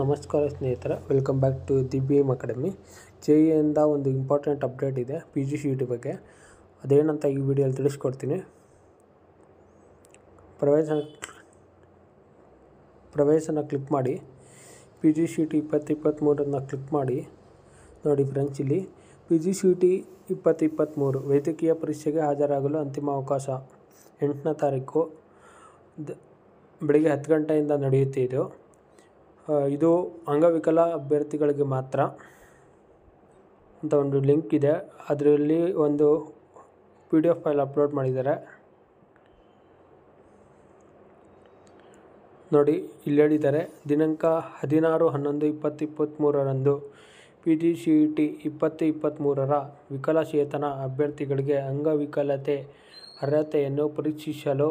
ನಮಸ್ಕಾರ ಸ್ನೇಹಿತರೆ welcome back to the B M academy J ಇಂದ ಒಂದು ಇಂಪಾರ್ಟೆಂಟ್ ಅಪ್ಡೇಟ್ ಇದೆ ಪಿ ಜಿ ಸಿ ಟಿ ಬಗ್ಗೆ ಅದೇನಂತ ಈ ವಿಡಿಯೋಲಿ ತಿಳಿಸ್ಕೊಡ್ತೀನಿ ಪ್ರವೇಶ ಪ್ರವೇಶನ ಕ್ಲಿಕ್ ಮಾಡಿ ಪಿ ಜಿ ಸಿ ಟಿ ಇಪ್ಪತ್ತು ಇಪ್ಪತ್ತ್ಮೂರನ್ನು ಕ್ಲಿಕ್ ಮಾಡಿ ನೋಡಿ ಫ್ರೆಂಡ್ಸ್ ಇಲ್ಲಿ ಪಿ ಜಿ ಸಿ ಟಿ ಇಪ್ಪತ್ತು ಇಪ್ಪತ್ತ್ಮೂರು ವೈದ್ಯಕೀಯ ಪರೀಕ್ಷೆಗೆ ಹಾಜರಾಗಲು ಅಂತಿಮ ಅವಕಾಶ ಎಂಟನೇ ತಾರೀಕು ಬೆಳಿಗ್ಗೆ ಹತ್ತು ಗಂಟೆಯಿಂದ ನಡೆಯುತ್ತಿದ್ದು ಇದು ಅಂಗವಿಕಲ ಅಭ್ಯರ್ಥಿಗಳಿಗೆ ಮಾತ್ರ ಅಂತ ಒಂದು ಲಿಂಕ್ ಇದೆ ಅದರಲ್ಲಿ ಒಂದು P D F file upload ಮಾಡಿದ್ದಾರೆ ನೋಡಿ ಇಲ್ಲಿ ಹೇಳಿದ್ದಾರೆ ದಿನಾಂಕ ಹದಿನಾರು ಹನ್ನೊಂದು ಇಪ್ಪತ್ತು ಇಪ್ಪತ್ತ್ಮೂರರಂದು P G C E e T ಇಪ್ಪತ್ತು ಇಪ್ಪತ್ತ್ಮೂರರ ವಿಕಲಚೇತನ ಅಭ್ಯರ್ಥಿಗಳಿಗೆ ಅಂಗವಿಕಲತೆ ಅರ್ಹತೆಯನ್ನು ಪರೀಕ್ಷಿಸಲು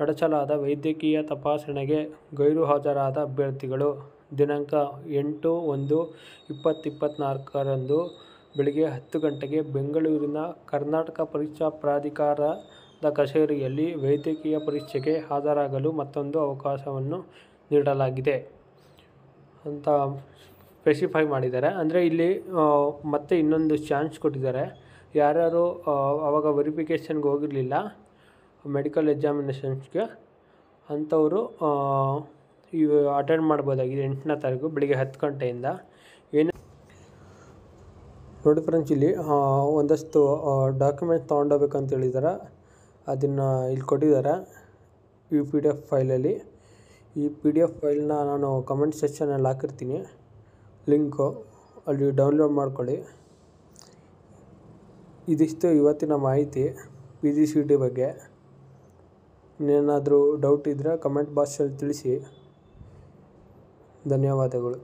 ನಡೆಸಲಾದ ವೈದ್ಯಕೀಯ ತಪಾಸಣೆಗೆ ಗೈರು ಹಾಜರಾದ ಅಭ್ಯರ್ಥಿಗಳು ದಿನಾಂಕ ಎಂಟು ಒಂದು ಇಪ್ಪತ್ತು ಇಪ್ಪತ್ತ್ನಾಲ್ಕರಂದು ಬೆಳಗ್ಗೆ ಹತ್ತು ಗಂಟೆಗೆ ಬೆಂಗಳೂರಿನ ಕರ್ನಾಟಕ ಪರೀಕ್ಷಾ ಪ್ರಾಧಿಕಾರದ ಕಚೇರಿಯಲ್ಲಿ ವೈದ್ಯಕೀಯ ಪರೀಕ್ಷೆಗೆ ಹಾಜರಾಗಲು ಮತ್ತೊಂದು ಅವಕಾಶವನ್ನು ನೀಡಲಾಗಿದೆ ಅಂತ ಸ್ಪೆಸಿಫೈ ಮಾಡಿದ್ದಾರೆ ಅಂದರೆ ಇಲ್ಲಿ ಮತ್ತೆ ಇನ್ನೊಂದು ಚಾನ್ಸ್ ಕೊಟ್ಟಿದ್ದಾರೆ ಯಾರ್ಯಾರು ಆವಾಗ ವೆರಿಫಿಕೇಷನ್ಗೆ ಹೋಗಿರಲಿಲ್ಲ ಮೆಡಿಕಲ್ ಎಕ್ಸಾಮಿನೇಷನ್ಸ್ಗೆ ಅಂಥವರು ಇವ ಅಟೆಂಡ್ ಮಾಡ್ಬೋದಾಗಿದೆ ಎಂಟನೇ ತಾರೀಕು ಬೆಳಿಗ್ಗೆ ಹತ್ತು ಗಂಟೆಯಿಂದ ಏನು ನೋಡಿ ಫ್ರೆಂಡ್ಸ್ ಇಲ್ಲಿ ಒಂದಷ್ಟು ಡಾಕ್ಯುಮೆಂಟ್ಸ್ ತೊಗೊಂಡೋಗ್ಬೇಕಂತ ಹೇಳಿದ್ದಾರೆ ಅದನ್ನು ಇಲ್ಲಿ ಕೊಟ್ಟಿದ್ದಾರೆ ಈ ಪಿ ಡಿ ಎಫ್ ಫೈಲಲ್ಲಿ ಈ ಪಿ ಡಿ ಎಫ್ ಫೈಲ್ನ ನಾನು ಕಮೆಂಟ್ ಸೆಕ್ಷನಲ್ಲಿ ಹಾಕಿರ್ತೀನಿ ಲಿಂಕು ಅಲ್ಲಿ ಡೌನ್ಲೋಡ್ ಮಾಡ್ಕೊಳ್ಳಿ ಇದಿಷ್ಟು ಇವತ್ತಿನ ಮಾಹಿತಿ ಪಿ ಜಿ ಸಿ ಟಿ ಬಗ್ಗೆ ಇನ್ನೇನಾದರೂ ಡೌಟ್ ಇದ್ದರೆ ಕಮೆಂಟ್ ಬಾಕ್ಸಲ್ಲಿ ತಿಳಿಸಿ ಧನ್ಯವಾದಗಳು